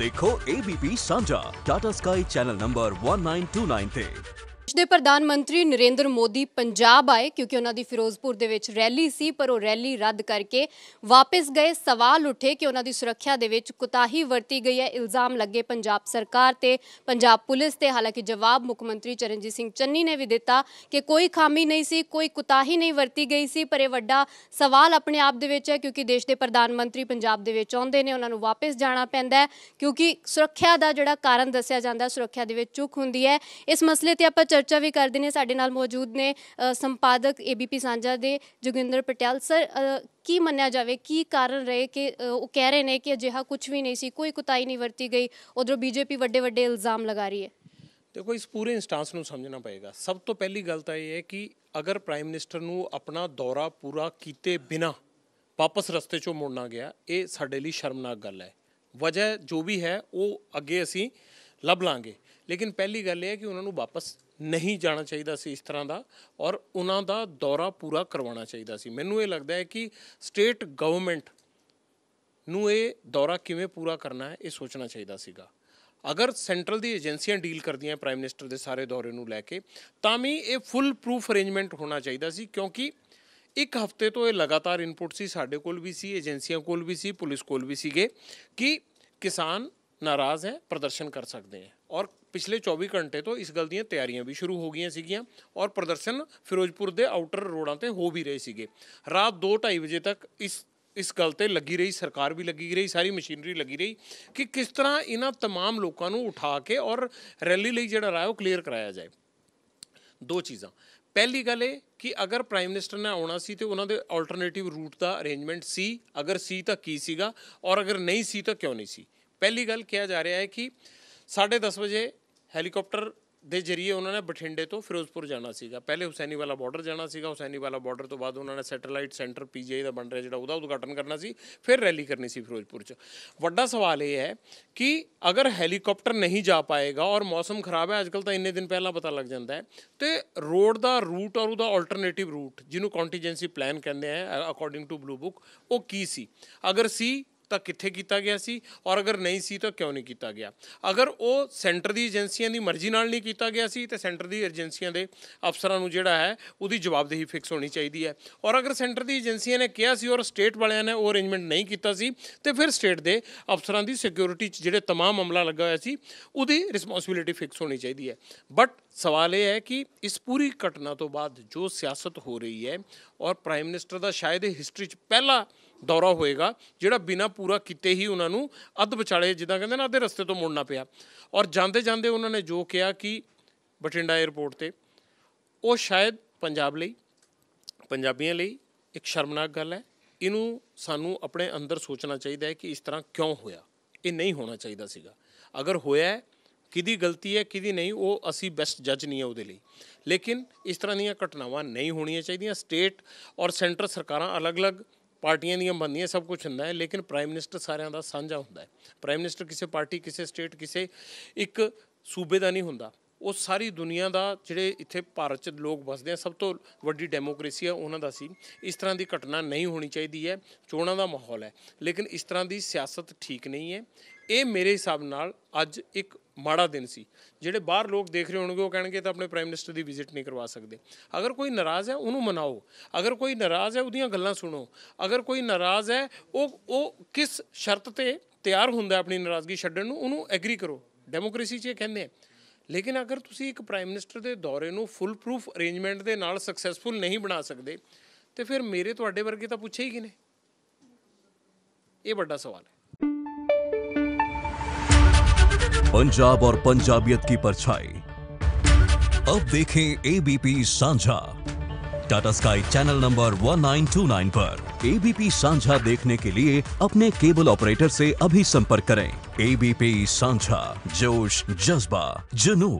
ਦੇਖੋ ABP ਸਾਂਝਾ Tata sky channel number 1929 ਤੇ ਦੇ ਪ੍ਰਧਾਨ ਮੰਤਰੀ ਨਰਿੰਦਰ ਮੋਦੀ ਪੰਜਾਬ ਆਏ ਕਿਉਂਕਿ ਉਹਨਾਂ ਦੀ ਫਿਰੋਜ਼ਪੁਰ ਦੇ ਵਿੱਚ ਰੈਲੀ ਸੀ ਪਰ ਉਹ ਰੈਲੀ ਰੱਦ ਕਰਕੇ ਵਾਪਸ ਗਏ ਸਵਾਲ ਉੱਠੇ ਕਿ ਉਹਨਾਂ ਦੀ ਸੁਰੱਖਿਆ ਦੇ ਵਿੱਚ ਕੁਤਾਹੀ ਵਰਤੀ ਗਈ ਹੈ ਇਲਜ਼ਾਮ ਲੱਗੇ ਪੰਜਾਬ ਸਰਕਾਰ ਤੇ ਪੰਜਾਬ ਪੁਲਿਸ ਤੇ ਹਾਲਾਂਕਿ ਜਵਾਬ ਮੁੱਖ ਮੰਤਰੀ ਚਰਨਜੀਤ ਸਿੰਘ ਚੰਨੀ ਨੇ ਵੀ ਦਿੱਤਾ ਕਿ ਕੋਈ ਖਾਮੀ ਨਹੀਂ ਸੀ ਕੋਈ ਕੁਤਾਹੀ ਨਹੀਂ ਵਰਤੀ ਗਈ ਸੀ ਪਰ ਇਹ ਵੱਡਾ ਸਵਾਲ ਆਪਣੇ ਆਪ ਦੇ ਵਿੱਚ ਹੈ ਕਿਉਂਕਿ ਦੇਸ਼ ਦੇ ਪ੍ਰਧਾਨ ਮੰਤਰੀ ਪੰਜਾਬ ਦੇ ਵਿੱਚ ਆਉਂਦੇ ਨੇ ਉਹਨਾਂ ਨੂੰ ਵਾਪਸ ਜਾਣਾ ਪੈਂਦਾ ਕਿਉਂਕਿ ਸੁਰੱਖਿਆ ਦਾ ਜਿਹੜਾ ਕਾਰਨ ਦੱਸਿਆ ਜਾਂਦਾ ਸੁਰੱਖਿਆ ਦੇ ਵਿੱਚ ਚੁੱਕ ਹੁੰਦੀ ਹੈ ਇਸ ਮਸਲੇ ਤੇ ਆਪਾਂ ਚਰਚਾ ਵੀ ਕਰਦੇ ਨੇ ਸਾਡੇ ਨਾਲ ਮੌਜੂਦ ਨੇ ਸੰਪਾਦਕ ਏਬੀਪੀ ਸਾਂਝਾ ਦੇ ਜੋਗਿੰਦਰ ਪਟਿਆਲ ਸਰ ਕੀ ਮੰਨਿਆ ਜਾਵੇ ਕੀ ਕਾਰਨ ਰਹੇ ਕਿ ਉਹ ਕਹਿ ਰਹੇ ਨੇ ਕਿ ਅਜਿਹਾ ਕੁਝ ਵੀ ਨਹੀਂ ਸੀ ਕੋਈ ਕੁਤਾਈ ਨਹੀਂ ਵਰਤੀ ਗਈ ਉਧਰੋਂ ਬੀਜੇਪੀ ਵੱਡੇ ਵੱਡੇ ਇਲਜ਼ਾਮ ਲਗਾ ਰਹੀ ਹੈ ਦੇਖੋ ਇਸ ਪੂਰੇ ਇਨਸਟੈਂਸ ਨੂੰ ਸਮਝਣਾ ਪਏਗਾ ਸਭ ਤੋਂ ਪਹਿਲੀ ਗੱਲ ਤਾਂ ਇਹ ਹੈ ਕਿ ਅਗਰ ਪ੍ਰਾਈਮ ਮਿਨਿਸਟਰ ਨੂੰ ਆਪਣਾ ਦੌਰਾ ਪੂਰਾ ਕੀਤੇ ਬਿਨਾ ਵਾਪਸ ਰਸਤੇ ਚੋਂ ਮੁੜਨਾ ਗਿਆ ਇਹ ਸਾਡੇ ਲਈ ਸ਼ਰਮਨਾਕ ਗੱਲ ਹੈ ਵਜ੍ਹਾ ਜੋ ਵੀ ਹੈ ਉਹ ਅੱਗੇ ਅਸੀਂ ਲੱਭ ਲਾਂਗੇ ਲੇਕਿਨ ਪਹਿਲੀ ਗੱਲ ਇਹ ਹੈ ਕਿ ਉਹਨਾਂ ਨੂੰ ਵਾਪਸ ਨਹੀਂ ਜਾਣਾ ਚਾਹੀਦਾ ਸੀ ਇਸ ਤਰ੍ਹਾਂ ਦਾ ਔਰ ਉਹਨਾਂ ਦਾ ਦੌਰਾ ਪੂਰਾ ਕਰਵਾਉਣਾ ਚਾਹੀਦਾ ਸੀ ਮੈਨੂੰ ਇਹ ਲੱਗਦਾ ਹੈ ਕਿ ਸਟੇਟ ਗਵਰਨਮੈਂਟ ਨੂੰ ਇਹ ਦੌਰਾ ਕਿਵੇਂ ਪੂਰਾ ਕਰਨਾ ਹੈ ਇਹ ਸੋਚਣਾ ਚਾਹੀਦਾ ਸੀਗਾ ਅਗਰ ਸੈਂਟਰਲ ਦੀ ਏਜੰਸੀਆਂ ਡੀਲ ਕਰਦੀਆਂ ਪ੍ਰਾਈਮ ਮਿਨਿਸਟਰ ਦੇ ਸਾਰੇ ਦੌਰੇ ਨੂੰ ਲੈ ਕੇ ਤਾਂ ਵੀ ਇਹ ਫੁੱਲ ਪ੍ਰੂਫ ਅਰੇਂਜਮੈਂਟ ਹੋਣਾ ਚਾਹੀਦਾ ਸੀ ਕਿਉਂਕਿ ਇੱਕ ਹਫਤੇ ਤੋਂ ਇਹ ਲਗਾਤਾਰ ਇਨਪੁਟ ਸੀ ਸਾਡੇ ਕੋਲ ਵੀ ਸੀ ਏਜੰਸੀਆਂ ਕੋਲ ਵੀ ਸੀ ਪੁਲਿਸ ਕੋਲ ਵੀ ਸੀਗੇ ਕਿ ਕਿਸਾਨ ਨਾਰਾਜ਼ ਹੈ ਪ੍ਰਦਰਸ਼ਨ ਕਰ ਸਕਦੇ ਹੈ ਔਰ ਪਿਛਲੇ 24 ਘੰਟੇ ਤੋਂ ਇਸ ਗੱਲ ਦੀਆਂ ਤਿਆਰੀਆਂ ਵੀ ਸ਼ੁਰੂ ਹੋ ਗਈਆਂ ਸੀਗੀਆਂ ਔਰ ਪ੍ਰਦਰਸ਼ਨ ਫਿਰੋਜ਼ਪੁਰ ਦੇ ਆਊਟਰ ਰੋਡਾਂ ਤੇ ਹੋ ਵੀ ਰਹੇ ਸੀਗੇ ਰਾਤ 2:30 ਵਜੇ ਤੱਕ ਇਸ ਇਸ ਗੱਲ ਤੇ ਲੱਗੀ ਰਹੀ ਸਰਕਾਰ ਵੀ ਲੱਗੀ ਰਹੀ ਸਾਰੀ ਮਸ਼ੀਨਰੀ ਲੱਗੀ ਰਹੀ ਕਿ ਕਿਸ ਤਰ੍ਹਾਂ ਇਹਨਾਂ तमाम ਲੋਕਾਂ ਨੂੰ ਉਠਾ ਕੇ ਔਰ ਰੈਲੀ ਲਈ ਜਿਹੜਾ ਰਾਇਓ ਕਲੀਅਰ ਕਰਾਇਆ ਜਾਏ ਦੋ ਚੀਜ਼ਾਂ ਪਹਿਲੀ ਗੱਲ ਇਹ ਕਿ ਅਗਰ ਪ੍ਰਾਈਮ ਮਿਨਿਸਟਰ ਨੇ ਆਉਣਾ ਸੀ ਤੇ ਉਹਨਾਂ ਦੇ ਆਲਟਰਨੇਟਿਵ ਰੂਟ ਦਾ ਅਰੇਂਜਮੈਂਟ ਸੀ ਅਗਰ ਸੀ ਤਾਂ ਕੀ ਸੀਗਾ ਔਰ ਅਗਰ ਨਹੀਂ ਸੀ ਤਾਂ ਕਿਉਂ ਨਹੀਂ ਸੀ ਪਹਿਲੀ ਗੱਲ ਕਿਹਾ ਜਾ ਰਿਹਾ ਹੈ ਕਿ 10:30 ਵਜੇ ਹੈਲੀਕਾਪਟਰ ਦੇ ਜਰੀਏ ਉਹਨਾਂ ਨੇ ਬਠਿੰਡੇ ਤੋਂ ਫਿਰੋਜ਼ਪੁਰ ਜਾਣਾ ਸੀਗਾ ਪਹਿਲੇ ਹੁਸੈਨੀ ਵਾਲਾ ਬਾਰਡਰ ਜਾਣਾ ਸੀਗਾ ਹੁਸੈਨੀ ਵਾਲਾ ਬਾਰਡਰ ਤੋਂ ਬਾਅਦ ਉਹਨਾਂ ਨੇ ਸੈਟੇਲਾਈਟ ਸੈਂਟਰ ਪੀਜੀਆਈ ਦਾ ਬਣ ਰਿਹਾ ਜਿਹੜਾ ਉਹਦਾ ਉਦਘਾਟਨ ਕਰਨਾ ਸੀ ਫਿਰ ਰੈਲੀ ਕਰਨੀ ਸੀ ਫਿਰੋਜ਼ਪੁਰ 'ਚ ਵੱਡਾ ਸਵਾਲ ਇਹ ਹੈ ਕਿ ਅਗਰ ਹੈਲੀਕਾਪਟਰ ਨਹੀਂ ਜਾ ਪਾਏਗਾ ਔਰ ਮੌਸਮ ਖਰਾਬ ਹੈ ਅੱਜਕੱਲ ਤਾਂ ਇੰਨੇ ਦਿਨ ਪਹਿਲਾਂ ਪਤਾ ਲੱਗ ਜਾਂਦਾ ਹੈ ਤੇ ਰੋਡ ਦਾ ਰੂਟ ਔਰ ਉਹਦਾ ਆਲਟਰਨੇਟਿਵ ਰੂਟ ਜਿਹਨੂੰ ਕੰਟੀਜੈਂਸੀ ਪਲਾਨ ਕਹਿੰਦੇ ਆ ਅਕੋਰਡਿੰਗ ਟੂ ਬਲੂ ਬੁੱਕ ਉਹ ਕੀ ਸੀ ਅਗਰ ਸੀ ਤਾਂ ਕਿੱਥੇ ਕੀਤਾ ਗਿਆ ਸੀ ਔਰ ਅਗਰ ਨਹੀਂ ਸੀ ਤਾਂ ਕਿਉਂ ਨਹੀਂ ਕੀਤਾ ਗਿਆ ਅਗਰ ਉਹ ਸੈਂਟਰ ਦੀ ਏਜੰਸੀਆਂ ਦੀ ਮਰਜ਼ੀ ਨਾਲ ਨਹੀਂ ਕੀਤਾ ਗਿਆ ਸੀ ਤੇ ਸੈਂਟਰ ਦੀ ਏਜੰਸੀਆਂ ਦੇ ਅਫਸਰਾਂ ਨੂੰ ਜਿਹੜਾ ਹੈ ਉਹਦੀ ਜਵਾਬਦੇਹੀ ਫਿਕਸ ਹੋਣੀ ਚਾਹੀਦੀ ਹੈ ਔਰ ਅਗਰ ਸੈਂਟਰ ਦੀ ਏਜੰਸੀਆਂ ਨੇ ਕਿਹਾ ਸੀ ਔਰ ਸਟੇਟ ਵਾਲਿਆਂ ਨੇ ਉਹ ਅਰੇਂਜਮੈਂਟ ਨਹੀਂ ਕੀਤਾ ਸੀ ਤੇ ਫਿਰ ਸਟੇਟ ਦੇ ਅਫਸਰਾਂ ਦੀ ਸਿਕਿਉਰਿਟੀ 'ਚ ਜਿਹੜੇ तमाम ਮਾਮਲਾ ਲੱਗਾ ਹੋਇਆ ਸੀ ਉਹਦੀ ਰਿਸਪੌਂਸਿਬਿਲਟੀ ਫਿਕਸ ਹੋਣੀ ਚਾਹੀਦੀ ਹੈ ਬਟ ਸਵਾਲ ਇਹ ਹੈ ਕਿ ਇਸ ਪੂਰੀ ਘਟਨਾ ਤੋਂ ਬਾਅਦ ਜੋ ਸਿਆਸਤ ਹੋ ਰਹੀ ਹੈ ਔਰ ਪ੍ਰਾਈਮ ਮਿਨਿਸਟਰ ਦਾ ਸ਼ਾਇਦ ਹਿਸਟਰੀ 'ਚ ਪਹਿਲਾ ਦੌਰਾ ਹੋਏਗਾ ਜਿਹੜਾ ਬਿਨਾ ਪੂਰਾ ਕੀਤੇ ਹੀ ਉਹਨਾਂ ਨੂੰ ਅੱਧ ਵਿਚਾਲੇ ਜਿੱਦਾਂ ਕਹਿੰਦੇ ਨਾ ਅੱਧੇ ਰਸਤੇ ਤੋਂ ਮੁੜਨਾ ਪਿਆ ਔਰ ਜਾਂਦੇ ਜਾਂਦੇ ਉਹਨਾਂ ਨੇ ਜੋ ਕਿਹਾ ਕਿ ਬਟਿੰਡਾ 에ਅਰਪੋਰਟ ਤੇ ਉਹ ਸ਼ਾਇਦ ਪੰਜਾਬ ਲਈ ਪੰਜਾਬੀਆਂ ਲਈ ਇੱਕ ਸ਼ਰਮਨਾਕ ਗੱਲ ਹੈ ਇਹਨੂੰ ਸਾਨੂੰ ਆਪਣੇ ਅੰਦਰ ਸੋਚਣਾ ਚਾਹੀਦਾ ਹੈ ਕਿ ਇਸ ਤਰ੍ਹਾਂ ਕਿਉਂ ਹੋਇਆ ਇਹ ਨਹੀਂ ਹੋਣਾ ਚਾਹੀਦਾ ਸੀਗਾ ਅਗਰ ਹੋਇਆ ਕਿਦੀ ਗਲਤੀ ਹੈ ਕਿਦੀ ਨਹੀਂ ਉਹ ਅਸੀਂ ਬੈਸਟ ਜੱਜ ਨਹੀਂ ਆ ਉਹਦੇ ਲਈ ਲੇਕਿਨ ਇਸ ਤਰ੍ਹਾਂ ਦੀਆਂ ਘਟਨਾਵਾਂ ਨਹੀਂ ਹੋਣੀਆਂ ਚਾਹੀਦੀਆਂ ਸਟੇਟ ਔਰ ਸੈਂਟਰ ਸਰਕਾਰਾਂ ਅਲੱਗ-ਅਲੱਗ ਪਾਰਟੀਆਂ ਦੀਆਂ ਬੰਦੀਆਂ ਸਭ ਕੁਝ ਹੁੰਦਾ ਹੈ ਲੇਕਿਨ ਪ੍ਰਾਈਮ ਮਿਨਿਸਟਰ ਸਾਰਿਆਂ ਦਾ ਸਾਂਝਾ ਹੁੰਦਾ ਹੈ ਪ੍ਰਾਈਮ ਮਿਨਿਸਟਰ ਕਿਸੇ ਪਾਰਟੀ ਕਿਸੇ ਸਟੇਟ ਕਿਸੇ ਇੱਕ ਸੂਬੇ ਦਾ ਨਹੀਂ ਹੁੰਦਾ ਉਹ ਸਾਰੀ ਦੁਨੀਆ ਦਾ ਜਿਹੜੇ ਇੱਥੇ ਭਾਰਤ 'ਚ ਲੋਕ ਵਸਦੇ ਆ ਸਭ ਤੋਂ ਵੱਡੀ ਡੈਮੋਕ੍ਰੇਸੀ ਆ ਉਹਨਾਂ ਦਾ ਸੀ ਇਸ ਤਰ੍ਹਾਂ ਦੀ ਘਟਨਾ ਨਹੀਂ ਹੋਣੀ ਚਾਹੀਦੀ ਹੈ ਚੋਣਾਂ ਦਾ ਮਾਹੌਲ ਹੈ ਲੇਕਿਨ ਇਸ ਤਰ੍ਹਾਂ ਦੀ ਸਿਆਸਤ ਠੀਕ ਨਹੀਂ ਹੈ ਇਹ ਮੇਰੇ ਹਿਸਾਬ ਨਾਲ ਅੱਜ ਇੱਕ ਮਾੜਾ ਦਿਨ ਸੀ ਜਿਹੜੇ ਬਾਹਰ ਲੋਕ ਦੇਖ ਰਹੇ ਹੋਣਗੇ ਉਹ ਕਹਿਣਗੇ ਤਾਂ ਆਪਣੇ ਪ੍ਰਾਈਮ ਮਿਨਿਸਟਰ ਦੀ ਵਿਜ਼ਿਟ ਨਹੀਂ ਕਰਵਾ ਸਕਦੇ ਅਗਰ ਕੋਈ ਨਾਰਾਜ਼ ਹੈ ਉਹਨੂੰ ਮਨਾਓ ਅਗਰ ਕੋਈ ਨਾਰਾਜ਼ ਹੈ ਉਹਦੀਆਂ ਗੱਲਾਂ ਸੁਣੋ ਅਗਰ ਕੋਈ ਨਾਰਾਜ਼ ਹੈ ਉਹ ਉਹ ਕਿਸ ਸ਼ਰਤ ਤੇ ਤਿਆਰ ਹੁੰਦਾ ਆਪਣੀ ਨਾਰਾਜ਼ਗੀ ਛੱਡਣ ਨੂੰ ਉਹਨੂੰ ਐਗਰੀ ਕਰੋ ਡੈਮੋਕ੍ਰੇਸੀ 'ਚ ਇਹ ਕਹਿੰਦੇ ਆ ਲੇਕਿਨ ਅਗਰ ਤੁਸੀਂ ਇੱਕ ਪ੍ਰਾਈਮ ਮਿਨਿਸਟਰ ਦੇ ਦੌਰੇ ਨੂੰ ਫੁੱਲ ਪ੍ਰੂਫ ਅਰੇਂਜਮੈਂਟ ਦੇ ਨਾਲ ਸਕਸੈਸਫੁਲ ਨਹੀਂ ਬਣਾ ਸਕਦੇ ਤੇ ਫਿਰ ਮੇਰੇ ਤੁਹਾਡੇ ਵਰਗੇ ਤਾਂ ਪੁੱਛੇ ਹੀ ਕਿਨੇ ਇਹ ਵੱਡਾ ਸਵਾਲ ਹੈ पंजाब और पंजाबियत की परछाई अब देखें एबीपी सांझा टाटा स्काई चैनल नंबर 1929 पर एबीपी सांझा देखने के लिए अपने केबल ऑपरेटर से अभी संपर्क करें एबीपी सांझा जोश जज्बा जुनून